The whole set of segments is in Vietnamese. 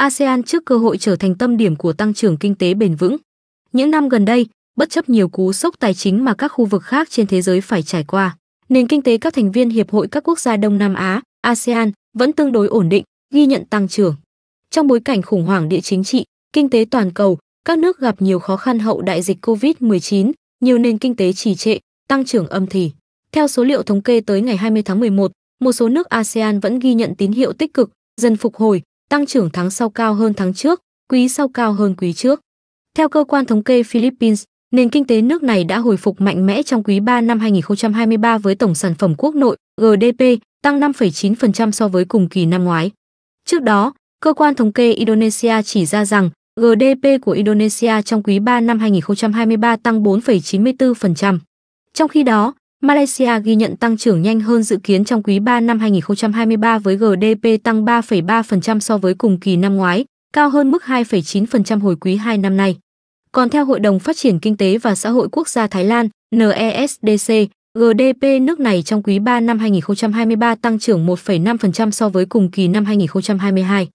ASEAN trước cơ hội trở thành tâm điểm của tăng trưởng kinh tế bền vững. Những năm gần đây, bất chấp nhiều cú sốc tài chính mà các khu vực khác trên thế giới phải trải qua, nền kinh tế các thành viên Hiệp hội các quốc gia Đông Nam Á, ASEAN vẫn tương đối ổn định, ghi nhận tăng trưởng. Trong bối cảnh khủng hoảng địa chính trị, kinh tế toàn cầu, các nước gặp nhiều khó khăn hậu đại dịch COVID-19, nhiều nền kinh tế trì trệ, tăng trưởng âm thì, Theo số liệu thống kê tới ngày 20 tháng 11, một số nước ASEAN vẫn ghi nhận tín hiệu tích cực, dần phục hồi, tăng trưởng tháng sau cao hơn tháng trước, quý sau cao hơn quý trước. Theo cơ quan thống kê Philippines, nền kinh tế nước này đã hồi phục mạnh mẽ trong quý 3 năm 2023 với tổng sản phẩm quốc nội GDP tăng 5,9% so với cùng kỳ năm ngoái. Trước đó, cơ quan thống kê Indonesia chỉ ra rằng GDP của Indonesia trong quý 3 năm 2023 tăng 4,94%. Trong khi đó, Malaysia ghi nhận tăng trưởng nhanh hơn dự kiến trong quý 3 năm 2023 với GDP tăng 3,3% so với cùng kỳ năm ngoái, cao hơn mức 2,9% hồi quý 2 năm nay. Còn theo Hội đồng Phát triển Kinh tế và Xã hội Quốc gia Thái Lan, NESDC, GDP nước này trong quý 3 năm 2023 tăng trưởng 1,5% so với cùng kỳ năm 2022.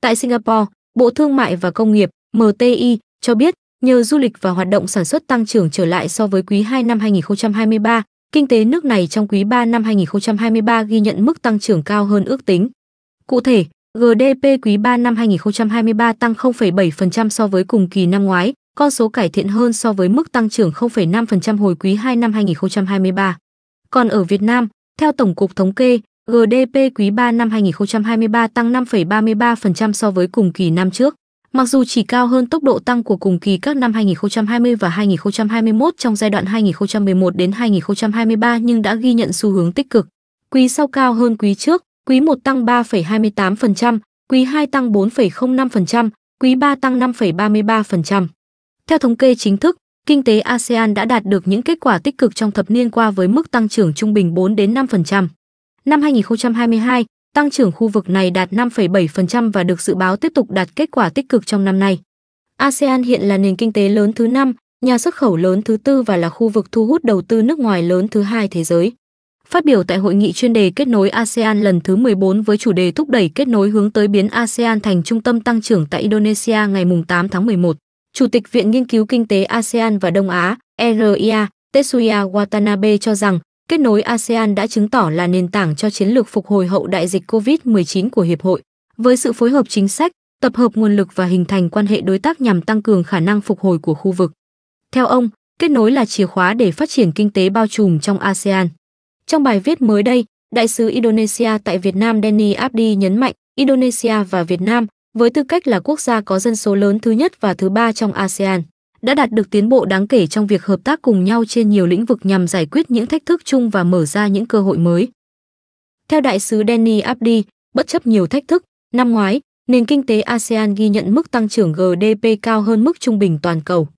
Tại Singapore, Bộ Thương mại và Công nghiệp MTI cho biết nhờ du lịch và hoạt động sản xuất tăng trưởng trở lại so với quý 2 năm 2023, Kinh tế nước này trong quý 3 năm 2023 ghi nhận mức tăng trưởng cao hơn ước tính. Cụ thể, GDP quý 3 năm 2023 tăng 0,7% so với cùng kỳ năm ngoái, con số cải thiện hơn so với mức tăng trưởng 0,5% hồi quý 2 năm 2023. Còn ở Việt Nam, theo Tổng cục Thống kê, GDP quý 3 năm 2023 tăng 5,33% so với cùng kỳ năm trước. Mặc dù chỉ cao hơn tốc độ tăng của cùng kỳ các năm 2020 và 2021 trong giai đoạn 2011 đến 2023 nhưng đã ghi nhận xu hướng tích cực. Quý sau cao hơn quý trước, quý 1 tăng 3,28%, quý 2 tăng 4,05%, quý 3 tăng 5,33%. Theo thống kê chính thức, kinh tế ASEAN đã đạt được những kết quả tích cực trong thập niên qua với mức tăng trưởng trung bình 4 đến 5%. Năm 2022, tăng trưởng khu vực này đạt 5,7% và được dự báo tiếp tục đạt kết quả tích cực trong năm nay. ASEAN hiện là nền kinh tế lớn thứ năm, nhà xuất khẩu lớn thứ tư và là khu vực thu hút đầu tư nước ngoài lớn thứ hai thế giới. Phát biểu tại hội nghị chuyên đề kết nối ASEAN lần thứ 14 với chủ đề thúc đẩy kết nối hướng tới biến ASEAN thành trung tâm tăng trưởng tại Indonesia ngày 8 tháng 11, Chủ tịch Viện Nghiên cứu Kinh tế ASEAN và Đông Á, ERIA, Tetsuya Watanabe cho rằng Kết nối ASEAN đã chứng tỏ là nền tảng cho chiến lược phục hồi hậu đại dịch COVID-19 của Hiệp hội, với sự phối hợp chính sách, tập hợp nguồn lực và hình thành quan hệ đối tác nhằm tăng cường khả năng phục hồi của khu vực. Theo ông, kết nối là chìa khóa để phát triển kinh tế bao trùm trong ASEAN. Trong bài viết mới đây, Đại sứ Indonesia tại Việt Nam Danny Abdi nhấn mạnh Indonesia và Việt Nam với tư cách là quốc gia có dân số lớn thứ nhất và thứ ba trong ASEAN đã đạt được tiến bộ đáng kể trong việc hợp tác cùng nhau trên nhiều lĩnh vực nhằm giải quyết những thách thức chung và mở ra những cơ hội mới. Theo đại sứ Danny Abdi, bất chấp nhiều thách thức, năm ngoái, nền kinh tế ASEAN ghi nhận mức tăng trưởng GDP cao hơn mức trung bình toàn cầu.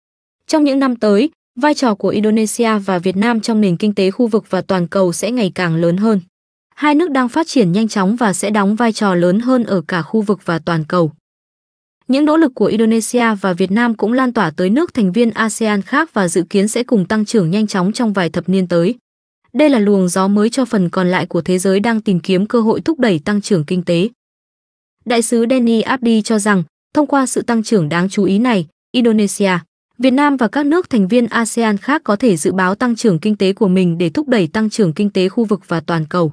Trong những năm tới, vai trò của Indonesia và Việt Nam trong nền kinh tế khu vực và toàn cầu sẽ ngày càng lớn hơn. Hai nước đang phát triển nhanh chóng và sẽ đóng vai trò lớn hơn ở cả khu vực và toàn cầu. Những nỗ lực của Indonesia và Việt Nam cũng lan tỏa tới nước thành viên ASEAN khác và dự kiến sẽ cùng tăng trưởng nhanh chóng trong vài thập niên tới. Đây là luồng gió mới cho phần còn lại của thế giới đang tìm kiếm cơ hội thúc đẩy tăng trưởng kinh tế. Đại sứ Danny Abdi cho rằng, thông qua sự tăng trưởng đáng chú ý này, Indonesia, Việt Nam và các nước thành viên ASEAN khác có thể dự báo tăng trưởng kinh tế của mình để thúc đẩy tăng trưởng kinh tế khu vực và toàn cầu.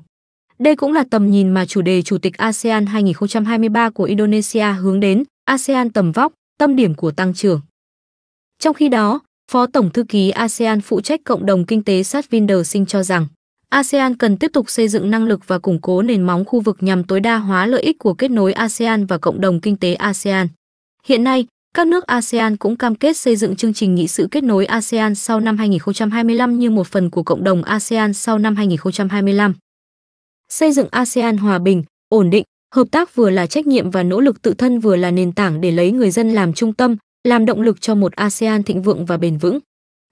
Đây cũng là tầm nhìn mà chủ đề Chủ tịch ASEAN 2023 của Indonesia hướng đến, ASEAN tầm vóc, tâm điểm của tăng trưởng. Trong khi đó, Phó Tổng Thư ký ASEAN phụ trách cộng đồng kinh tế Satvinder Singh cho rằng, ASEAN cần tiếp tục xây dựng năng lực và củng cố nền móng khu vực nhằm tối đa hóa lợi ích của kết nối ASEAN và cộng đồng kinh tế ASEAN. Hiện nay, các nước ASEAN cũng cam kết xây dựng chương trình nghị sự kết nối ASEAN sau năm 2025 như một phần của cộng đồng ASEAN sau năm 2025. Xây dựng ASEAN hòa bình, ổn định, Hợp tác vừa là trách nhiệm và nỗ lực tự thân vừa là nền tảng để lấy người dân làm trung tâm, làm động lực cho một ASEAN thịnh vượng và bền vững.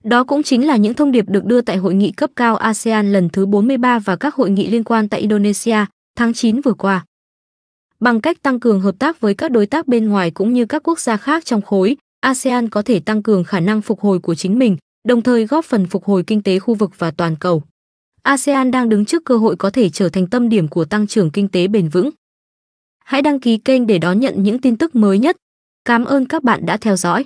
Đó cũng chính là những thông điệp được đưa tại hội nghị cấp cao ASEAN lần thứ 43 và các hội nghị liên quan tại Indonesia tháng 9 vừa qua. Bằng cách tăng cường hợp tác với các đối tác bên ngoài cũng như các quốc gia khác trong khối, ASEAN có thể tăng cường khả năng phục hồi của chính mình, đồng thời góp phần phục hồi kinh tế khu vực và toàn cầu. ASEAN đang đứng trước cơ hội có thể trở thành tâm điểm của tăng trưởng kinh tế bền vững. Hãy đăng ký kênh để đón nhận những tin tức mới nhất. Cảm ơn các bạn đã theo dõi.